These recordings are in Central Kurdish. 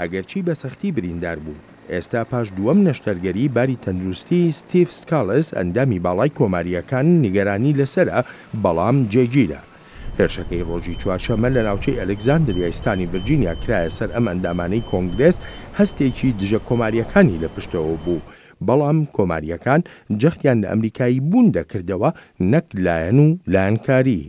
ئەگەرچی بەسەختی بریندار بوو. ئێستا پاش دووەم نەشتەرگەری باری تەندروستی ستیف سکالس ئەندامی باڵای کۆماریەکان نیگەرانی لەسرە بەڵام جێگیرە. هێرشەکەی ڕۆژی چوارشەمە لە ناوچەی ئەلکساندریایستانی ڤرجینیا کرایە سەر ئەم ئەندامانەی کۆنگرس هەستێکی دژە کۆماریەکانی لە پشتەوە بوو. بەڵام کۆماریەکان جەختیان لە ئەمریکایی بوون دەکردەوە نەک لایەن و لایەنکاری.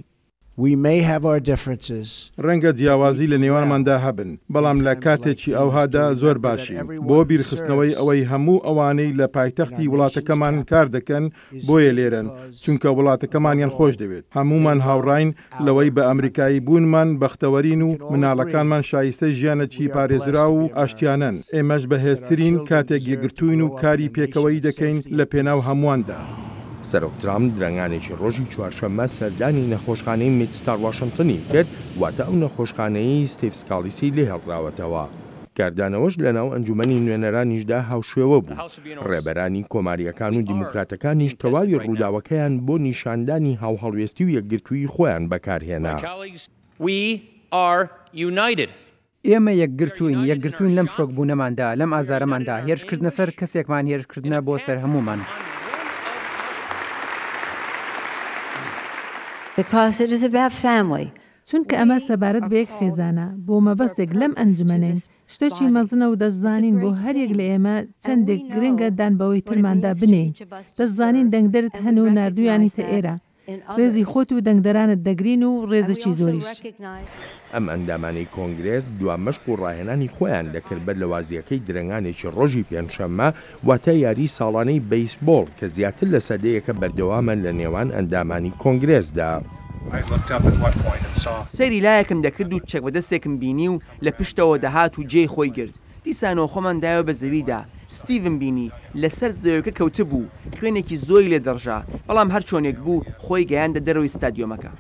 ڕەنگە جیاوازی لە نێوانماندا هەبن بەڵام لە کاتێکی ئەوهادا زۆر باشین بۆ بیرخستنەوەی ئەوەی هەموو ئەوانەی لە پایتەختی وڵاتەکەمان کار دەکەن بۆیە لێرن چونکە وڵاتەکەمانیان خۆش دەوێت هەمومان هاوڕین لەوەی بە ئەمریکایی بوونمان بەختەوەرین و مناڵەکانمان شایستە ژیانەکی پارێزرا و ئاشتیانن ئێمەش بەهێزترین کاتێک یەگرتوین و کاری پێکەوەی دەکەین لە پێناو هەمواندا. سەرۆکترام درنگانێکی ڕۆژی چوارشەممە سەردانی نەخۆشخانەی میتستار واشنگتنی کرد واتە ئەو نەخۆشخانەی ستیفسکالیسی لێ هەڵراوەتەوە. کاردانەوەش لەناو ئەنجومی نوێنەرانیشدا هاوشێوە بوو ڕێبەرانی کۆماریەکان و دیموکراتەکانیش تەواوی ڕووداوەکەیان بۆ نیشاندانی هاوهڵوێستی و یەکگرتووی خۆیان بەکارهێنا ئێمە یەکگرتوین یەکگرتوین لەم شۆک بوونەماندا لەم ئازارەماندا هێرشکردنە سەر کەسێکمان هێرشکردنە بۆ سەر هەمومان. because it is about family. چونکە ئەمە سەبارەت بەیەک خێزانە بۆ مەبەستێک لەم ئەنجمەێن شتێکی مەزنە و دەشزانین بۆ هەرێک لە ئێمە چەندێک گرنگە دان بەوەی ترماندا بنین دەشزانین دەنگدرت هەن و نردویانی تە ئێرە ڕێزی خۆت و دەنگدەرانت دەگرین و ڕێزەکی زۆریش ئەم ئەندامانەی کۆنگرێس دوامەشق و ڕاهێنانی خۆیان دەکرد بەر لەوازیەکەی درنگانێکی ڕۆژی پێنجشەممە واتە یاری ساڵانەی بیسبۆڵ کە زیاتر لە سەدەیەکە بەردەوامن لە نێوان ئەندامانی کۆنگرێسدا. سەری لایەکم دەکرد و چەک بەدەستێکم بینی و لە پشتەوە دەهات و جێی خۆی گرت دیسانەوە خۆمان دایەوە بە زەویدا ستیڤن بینی لەسەر زەوەکە کەوتبوو خوێنێکی زۆی لێ دەڕژا بەڵام هەر چۆنێک بوو خۆی گەیاندە دەرەوەی ستادیۆمەکە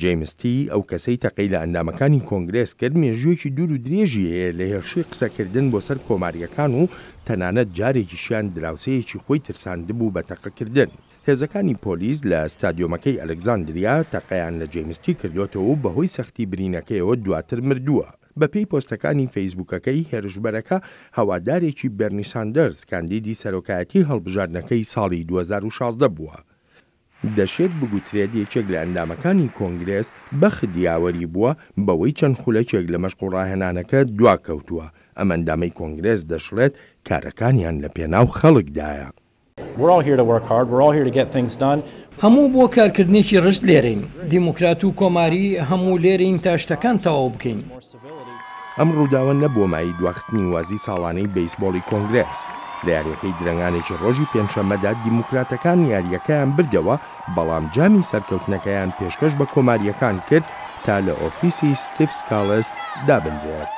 جیمستی ئەو کەسەی تەقەی لە ئەندامەکانی کۆنگرس کرد مێژوویەکی دوور و درێژی هەیە لە هێرشی قسەکردن بۆ سەر کۆماریەکان و تەنانەت جارێکیشیان دراوسەیەکی خۆی ترساندبوو بە تەقەکردن. هێزەکانی پۆلیس لە ستادیۆمەکەی ئەلەگزاندریا تەقەیان لە جیمستی کردوێتەوە بەهۆی سەختی برینەکەیەوە دواتر مردووە. بە پێی پۆستەکانی فەیسبوکەکەی هێرشبەرەکە هەوادارێکی بەرنیساندەرز کاندیدی سەرۆکایەتی هەڵبژاردنەکەی ساڵی 2016 بووە. دەشێت بگوترێت یەکێک لە ئەندامەکانی کۆنگرس بەخ دیاوەری بووە بەوەی چەند خولەکێک لە مەشق ڕاهێنانەکە دواکەوتووە ئەمەندامەی کۆنگرس دەشڵێت کارەکانیان لە پێناو خەڵکدایە. هەموو بۆ کارکردنێکی ڕشت لێرین دیموکرات و کۆماری هەموو لێرین تا شتەکان تەواو بکەین. ئەم ڕووداوە نەبووە مای دواخستنی وازی ساڵانەی بیسبۆڵی کۆنگرس لە یاریەکەی درنگانێکی ڕۆژی پێنجشەمەدا دیموکراتەکان یاریەکەیان بردەوە بەڵام جامی سەرکەوتنەکەیان پێشکەش بە کۆماریەکان کرد تا لە ئۆفیسی ستیف سکالس دابندێت.